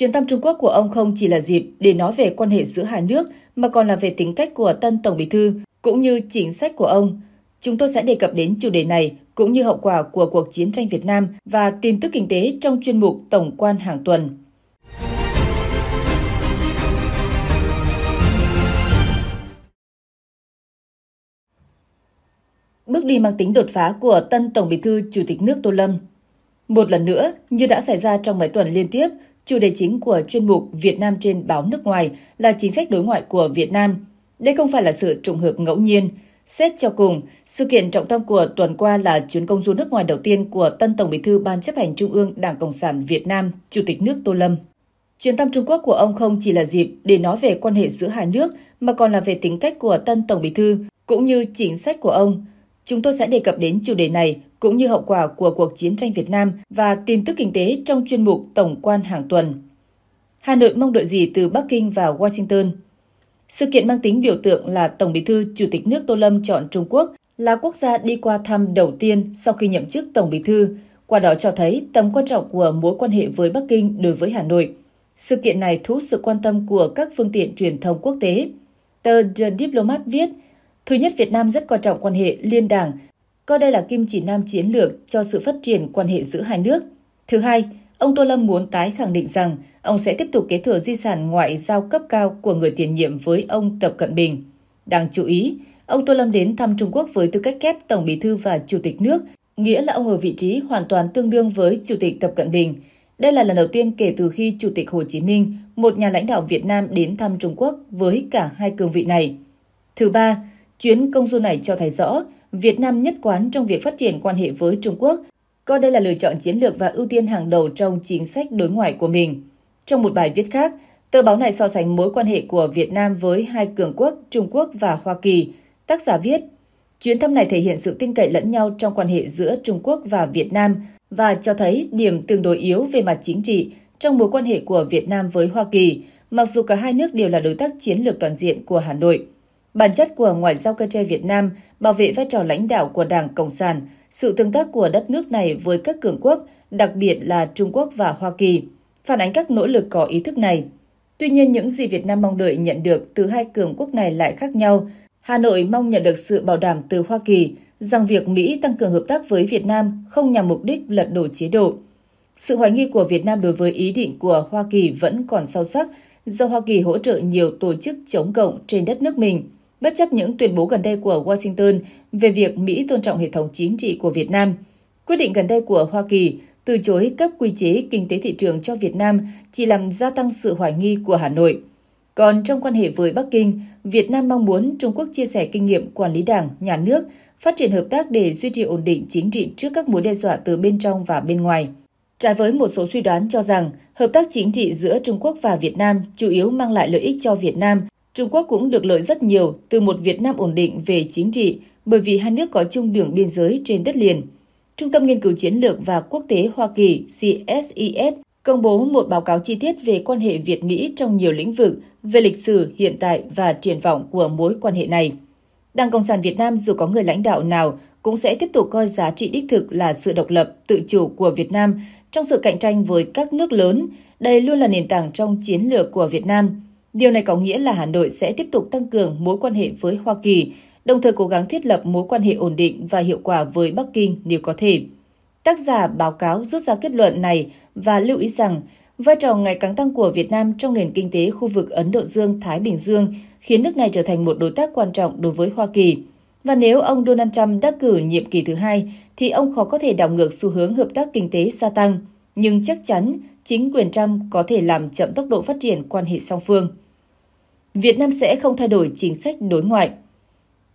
Chuyến thăm Trung Quốc của ông không chỉ là dịp để nói về quan hệ giữa hai nước mà còn là về tính cách của tân Tổng Bí thư cũng như chính sách của ông. Chúng tôi sẽ đề cập đến chủ đề này cũng như hậu quả của cuộc chiến tranh Việt Nam và tin tức kinh tế trong chuyên mục Tổng quan hàng tuần. Bước đi mang tính đột phá của tân Tổng Bí thư Chủ tịch nước Tô Lâm một lần nữa, như đã xảy ra trong mấy tuần liên tiếp, Chủ đề chính của chuyên mục Việt Nam trên báo nước ngoài là chính sách đối ngoại của Việt Nam. Đây không phải là sự trùng hợp ngẫu nhiên. Xét cho cùng, sự kiện trọng tâm của tuần qua là chuyến công du nước ngoài đầu tiên của tân Tổng Bí thư Ban chấp hành Trung ương Đảng Cộng sản Việt Nam, Chủ tịch nước Tô Lâm. Chuyến thăm Trung Quốc của ông không chỉ là dịp để nói về quan hệ giữa hai nước mà còn là về tính cách của tân Tổng Bí thư cũng như chính sách của ông – Chúng tôi sẽ đề cập đến chủ đề này cũng như hậu quả của cuộc chiến tranh Việt Nam và tin tức kinh tế trong chuyên mục Tổng quan hàng tuần. Hà Nội mong đợi gì từ Bắc Kinh và Washington? Sự kiện mang tính biểu tượng là Tổng Bí thư Chủ tịch nước Tô Lâm chọn Trung Quốc là quốc gia đi qua thăm đầu tiên sau khi nhậm chức Tổng Bí thư, qua đó cho thấy tầm quan trọng của mối quan hệ với Bắc Kinh đối với Hà Nội. Sự kiện này thu hút sự quan tâm của các phương tiện truyền thông quốc tế. Tờ The Diplomat viết – Thứ nhất, Việt Nam rất coi trọng quan hệ liên đảng, coi đây là kim chỉ nam chiến lược cho sự phát triển quan hệ giữa hai nước. Thứ hai, ông Tô Lâm muốn tái khẳng định rằng ông sẽ tiếp tục kế thừa di sản ngoại giao cấp cao của người tiền nhiệm với ông Tập Cận Bình. Đáng chú ý, ông Tô Lâm đến thăm Trung Quốc với tư cách kép Tổng Bí thư và Chủ tịch nước, nghĩa là ông ở vị trí hoàn toàn tương đương với Chủ tịch Tập Cận Bình. Đây là lần đầu tiên kể từ khi Chủ tịch Hồ Chí Minh, một nhà lãnh đạo Việt Nam đến thăm Trung Quốc với cả hai cương vị này. Thứ ba, Chuyến công du này cho thấy rõ, Việt Nam nhất quán trong việc phát triển quan hệ với Trung Quốc, coi đây là lựa chọn chiến lược và ưu tiên hàng đầu trong chính sách đối ngoại của mình. Trong một bài viết khác, tờ báo này so sánh mối quan hệ của Việt Nam với hai cường quốc Trung Quốc và Hoa Kỳ. Tác giả viết, chuyến thăm này thể hiện sự tin cậy lẫn nhau trong quan hệ giữa Trung Quốc và Việt Nam và cho thấy điểm tương đối yếu về mặt chính trị trong mối quan hệ của Việt Nam với Hoa Kỳ, mặc dù cả hai nước đều là đối tác chiến lược toàn diện của Hà Nội. Bản chất của ngoại giao cơ tre Việt Nam bảo vệ vai trò lãnh đạo của Đảng Cộng sản, sự tương tác của đất nước này với các cường quốc, đặc biệt là Trung Quốc và Hoa Kỳ, phản ánh các nỗ lực có ý thức này. Tuy nhiên, những gì Việt Nam mong đợi nhận được từ hai cường quốc này lại khác nhau. Hà Nội mong nhận được sự bảo đảm từ Hoa Kỳ rằng việc Mỹ tăng cường hợp tác với Việt Nam không nhằm mục đích lật đổ chế độ. Sự hoài nghi của Việt Nam đối với ý định của Hoa Kỳ vẫn còn sâu sắc do Hoa Kỳ hỗ trợ nhiều tổ chức chống cộng trên đất nước mình – bất chấp những tuyên bố gần đây của Washington về việc Mỹ tôn trọng hệ thống chính trị của Việt Nam. Quyết định gần đây của Hoa Kỳ từ chối cấp quy chế kinh tế thị trường cho Việt Nam chỉ làm gia tăng sự hoài nghi của Hà Nội. Còn trong quan hệ với Bắc Kinh, Việt Nam mong muốn Trung Quốc chia sẻ kinh nghiệm quản lý đảng, nhà nước, phát triển hợp tác để duy trì ổn định chính trị trước các mối đe dọa từ bên trong và bên ngoài. Trái với một số suy đoán cho rằng, hợp tác chính trị giữa Trung Quốc và Việt Nam chủ yếu mang lại lợi ích cho Việt Nam Trung Quốc cũng được lợi rất nhiều từ một Việt Nam ổn định về chính trị bởi vì hai nước có chung đường biên giới trên đất liền. Trung tâm Nghiên cứu Chiến lược và Quốc tế Hoa Kỳ CSIS công bố một báo cáo chi tiết về quan hệ Việt-Mỹ trong nhiều lĩnh vực, về lịch sử, hiện tại và triển vọng của mối quan hệ này. Đảng Cộng sản Việt Nam dù có người lãnh đạo nào cũng sẽ tiếp tục coi giá trị đích thực là sự độc lập, tự chủ của Việt Nam trong sự cạnh tranh với các nước lớn. Đây luôn là nền tảng trong chiến lược của Việt Nam. Điều này có nghĩa là Hà Nội sẽ tiếp tục tăng cường mối quan hệ với Hoa Kỳ, đồng thời cố gắng thiết lập mối quan hệ ổn định và hiệu quả với Bắc Kinh nếu có thể. Tác giả báo cáo rút ra kết luận này và lưu ý rằng vai trò ngày càng tăng của Việt Nam trong nền kinh tế khu vực Ấn Độ Dương-Thái Bình Dương khiến nước này trở thành một đối tác quan trọng đối với Hoa Kỳ. Và nếu ông Donald Trump đắc cử nhiệm kỳ thứ hai, thì ông khó có thể đảo ngược xu hướng hợp tác kinh tế gia tăng. Nhưng chắc chắn, chính quyền Trump có thể làm chậm tốc độ phát triển quan hệ song phương. Việt Nam sẽ không thay đổi chính sách đối ngoại.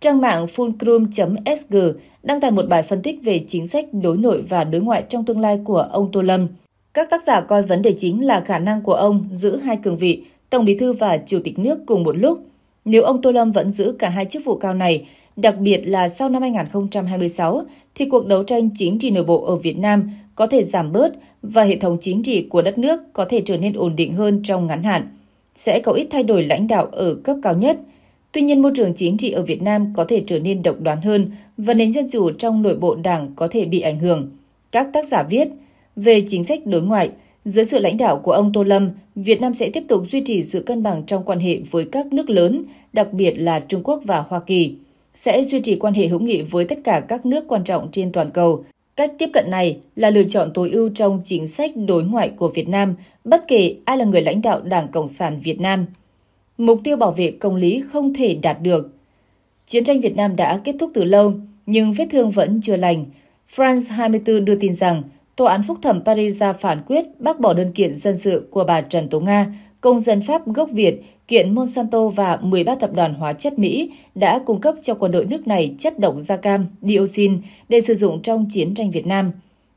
Trang mạng fullcrum sg đăng tải một bài phân tích về chính sách đối nội và đối ngoại trong tương lai của ông Tô Lâm. Các tác giả coi vấn đề chính là khả năng của ông giữ hai cường vị, Tổng Bí thư và Chủ tịch nước cùng một lúc. Nếu ông Tô Lâm vẫn giữ cả hai chức vụ cao này, đặc biệt là sau năm 2026, thì cuộc đấu tranh chính trị nội bộ ở Việt Nam có thể giảm bớt và hệ thống chính trị của đất nước có thể trở nên ổn định hơn trong ngắn hạn sẽ có ít thay đổi lãnh đạo ở cấp cao nhất. Tuy nhiên, môi trường chính trị ở Việt Nam có thể trở nên độc đoán hơn và nền dân chủ trong nội bộ đảng có thể bị ảnh hưởng. Các tác giả viết về chính sách đối ngoại, dưới sự lãnh đạo của ông Tô Lâm, Việt Nam sẽ tiếp tục duy trì sự cân bằng trong quan hệ với các nước lớn, đặc biệt là Trung Quốc và Hoa Kỳ. Sẽ duy trì quan hệ hữu nghị với tất cả các nước quan trọng trên toàn cầu. Cách tiếp cận này là lựa chọn tối ưu trong chính sách đối ngoại của Việt Nam, bất kể ai là người lãnh đạo Đảng Cộng sản Việt Nam. Mục tiêu bảo vệ công lý không thể đạt được. Chiến tranh Việt Nam đã kết thúc từ lâu, nhưng vết thương vẫn chưa lành. France 24 đưa tin rằng Tòa án Phúc thẩm Paris ra phán quyết bác bỏ đơn kiện dân sự của bà Trần Tố Nga, công dân Pháp gốc Việt, kiện Monsanto và 13 tập đoàn hóa chất Mỹ đã cung cấp cho quân đội nước này chất độc da cam, dioxin để sử dụng trong chiến tranh Việt Nam.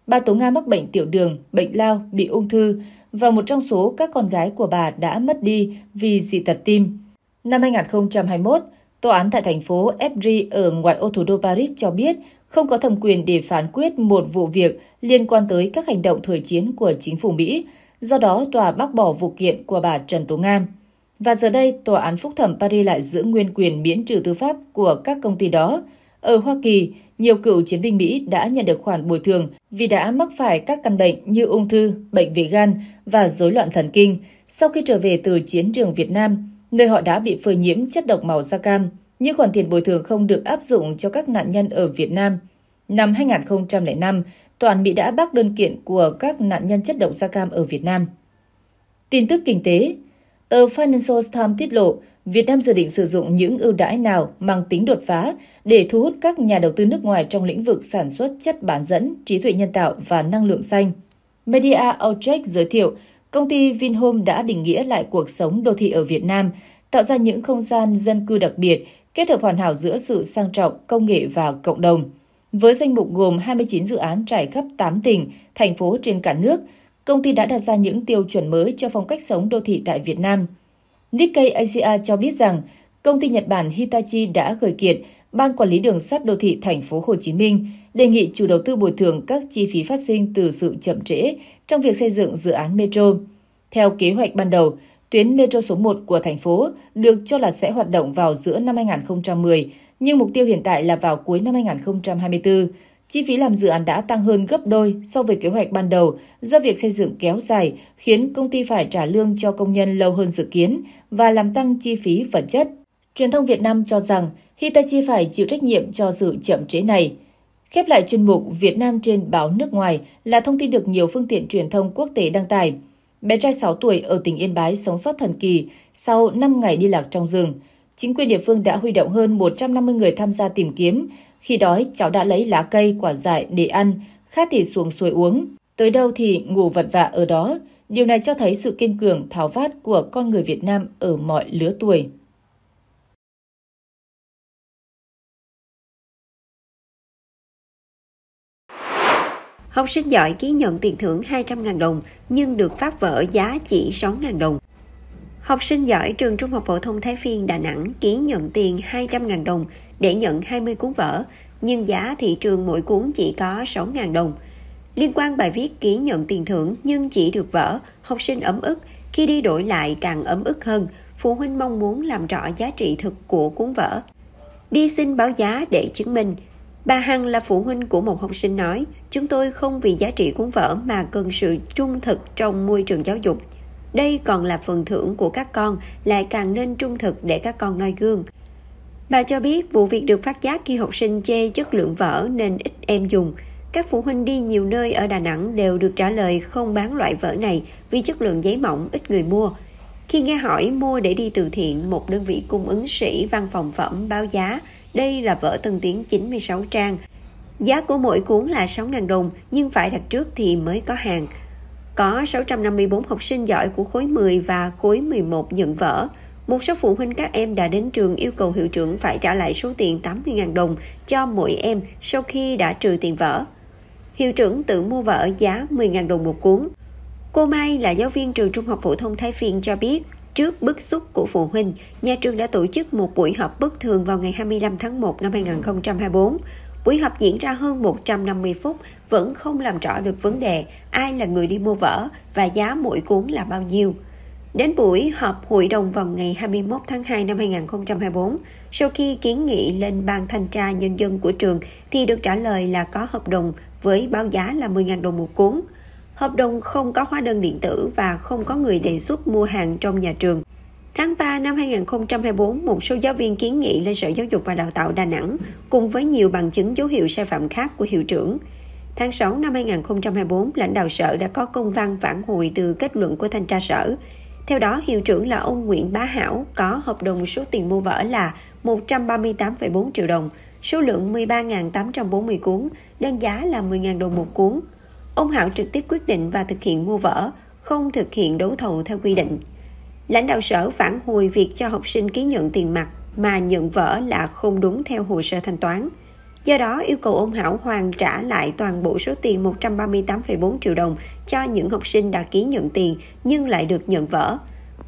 Bà Tố Nga mắc bệnh tiểu đường, bệnh lao, bị ung thư và một trong số các con gái của bà đã mất đi vì dị tật tim. Năm 2021, Tòa án tại thành phố Evry ở ngoại ô thủ đô Paris cho biết không có thẩm quyền để phán quyết một vụ việc liên quan tới các hành động thời chiến của chính phủ Mỹ, do đó tòa bác bỏ vụ kiện của bà Trần Tố Nga. Và giờ đây, Tòa án Phúc thẩm Paris lại giữ nguyên quyền miễn trừ tư pháp của các công ty đó. Ở Hoa Kỳ, nhiều cựu chiến binh Mỹ đã nhận được khoản bồi thường vì đã mắc phải các căn bệnh như ung thư, bệnh về gan và rối loạn thần kinh sau khi trở về từ chiến trường Việt Nam, nơi họ đã bị phơi nhiễm chất độc màu da cam. Nhưng khoản tiền bồi thường không được áp dụng cho các nạn nhân ở Việt Nam. Năm 2005, toàn Mỹ đã bác đơn kiện của các nạn nhân chất độc da cam ở Việt Nam. Tin tức kinh tế – Tờ Financial Times tiết lộ, Việt Nam dự định sử dụng những ưu đãi nào mang tính đột phá để thu hút các nhà đầu tư nước ngoài trong lĩnh vực sản xuất chất bán dẫn, trí tuệ nhân tạo và năng lượng xanh. Media Outreach giới thiệu, công ty Vinhome đã định nghĩa lại cuộc sống đô thị ở Việt Nam, tạo ra những không gian dân cư đặc biệt, kết hợp hoàn hảo giữa sự sang trọng, công nghệ và cộng đồng. Với danh mục gồm 29 dự án trải khắp 8 tỉnh, thành phố trên cả nước – công ty đã đặt ra những tiêu chuẩn mới cho phong cách sống đô thị tại Việt Nam. Nikkei Asia cho biết rằng, công ty Nhật Bản Hitachi đã khởi kiện Ban quản lý đường sắt đô thị thành phố Hồ Chí Minh đề nghị chủ đầu tư bồi thường các chi phí phát sinh từ sự chậm trễ trong việc xây dựng dự án metro. Theo kế hoạch ban đầu, tuyến metro số 1 của thành phố được cho là sẽ hoạt động vào giữa năm 2010, nhưng mục tiêu hiện tại là vào cuối năm 2024 Chi phí làm dự án đã tăng hơn gấp đôi so với kế hoạch ban đầu do việc xây dựng kéo dài khiến công ty phải trả lương cho công nhân lâu hơn dự kiến và làm tăng chi phí vật chất. Truyền thông Việt Nam cho rằng Hitachi phải chịu trách nhiệm cho sự chậm trễ này. Khép lại chuyên mục Việt Nam trên báo nước ngoài là thông tin được nhiều phương tiện truyền thông quốc tế đăng tải. Bé trai 6 tuổi ở tỉnh Yên Bái sống sót thần kỳ sau 5 ngày đi lạc trong rừng. Chính quyền địa phương đã huy động hơn 150 người tham gia tìm kiếm khi đói, cháu đã lấy lá cây, quả dại để ăn, khát thì xuống suối uống. Tới đâu thì ngủ vật vạ ở đó. Điều này cho thấy sự kiên cường, tháo vát của con người Việt Nam ở mọi lứa tuổi. Học sinh giỏi ký nhận tiền thưởng 200.000 đồng nhưng được phát vỡ giá chỉ 6.000 đồng. Học sinh giỏi trường Trung học phổ thông Thái Phiên Đà Nẵng ký nhận tiền 200.000 đồng để nhận 20 cuốn vở, nhưng giá thị trường mỗi cuốn chỉ có 6.000 đồng. Liên quan bài viết ký nhận tiền thưởng nhưng chỉ được vở, học sinh ấm ức, khi đi đổi lại càng ấm ức hơn, phụ huynh mong muốn làm rõ giá trị thực của cuốn vở. Đi xin báo giá để chứng minh. Bà Hằng là phụ huynh của một học sinh nói, chúng tôi không vì giá trị cuốn vở mà cần sự trung thực trong môi trường giáo dục. Đây còn là phần thưởng của các con, lại càng nên trung thực để các con noi gương. Bà cho biết vụ việc được phát giác khi học sinh chê chất lượng vở nên ít em dùng. Các phụ huynh đi nhiều nơi ở Đà Nẵng đều được trả lời không bán loại vở này vì chất lượng giấy mỏng ít người mua. Khi nghe hỏi mua để đi từ thiện một đơn vị cung ứng sĩ văn phòng phẩm báo giá, đây là vở tân tiến 96 trang. Giá của mỗi cuốn là 6.000 đồng, nhưng phải đặt trước thì mới có hàng. Có 654 học sinh giỏi của khối 10 và khối 11 nhận vở, một số phụ huynh các em đã đến trường yêu cầu hiệu trưởng phải trả lại số tiền 80.000 đồng cho mỗi em sau khi đã trừ tiền vở. Hiệu trưởng tự mua vở giá 10.000 đồng một cuốn. Cô Mai là giáo viên trường Trung học phổ thông Thái Phiên cho biết, trước bức xúc của phụ huynh, nhà trường đã tổ chức một buổi họp bất thường vào ngày 25 tháng 1 năm 2024. Buổi họp diễn ra hơn 150 phút, vẫn không làm rõ được vấn đề ai là người đi mua vở và giá mỗi cuốn là bao nhiêu. Đến buổi họp hội đồng vào ngày 21 tháng 2 năm 2024, sau khi kiến nghị lên ban thanh tra nhân dân của trường thì được trả lời là có hợp đồng với báo giá là 10.000 đồng một cuốn. Hợp đồng không có hóa đơn điện tử và không có người đề xuất mua hàng trong nhà trường. Tháng 3 năm 2024, một số giáo viên kiến nghị lên Sở Giáo dục và Đào tạo Đà Nẵng cùng với nhiều bằng chứng dấu hiệu sai phạm khác của hiệu trưởng. Tháng 6 năm 2024, lãnh đạo sở đã có công văn phản hồi từ kết luận của thanh tra sở theo đó, hiệu trưởng là ông Nguyễn Bá Hảo có hợp đồng số tiền mua vở là 138,4 triệu đồng, số lượng 13.840 cuốn, đơn giá là 10.000 đồng một cuốn. Ông Hảo trực tiếp quyết định và thực hiện mua vở, không thực hiện đấu thầu theo quy định. Lãnh đạo sở phản hồi việc cho học sinh ký nhận tiền mặt mà nhận vở là không đúng theo hồ sơ thanh toán. Do đó, yêu cầu ông Hảo hoàn trả lại toàn bộ số tiền 138,4 triệu đồng cho những học sinh đã ký nhận tiền nhưng lại được nhận vỡ.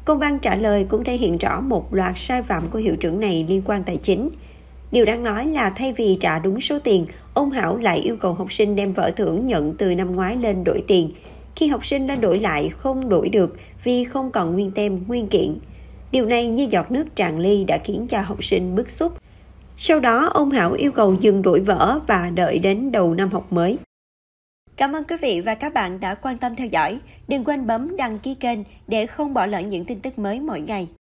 Công văn trả lời cũng thể hiện rõ một loạt sai phạm của hiệu trưởng này liên quan tài chính. Điều đáng nói là thay vì trả đúng số tiền, ông Hảo lại yêu cầu học sinh đem vở thưởng nhận từ năm ngoái lên đổi tiền. Khi học sinh lên đổi lại không đổi được vì không còn nguyên tem, nguyên kiện. Điều này như giọt nước tràn ly đã khiến cho học sinh bức xúc. Sau đó, ông Hảo yêu cầu dừng đổi vở và đợi đến đầu năm học mới. Cảm ơn quý vị và các bạn đã quan tâm theo dõi. Đừng quên bấm đăng ký kênh để không bỏ lỡ những tin tức mới mỗi ngày.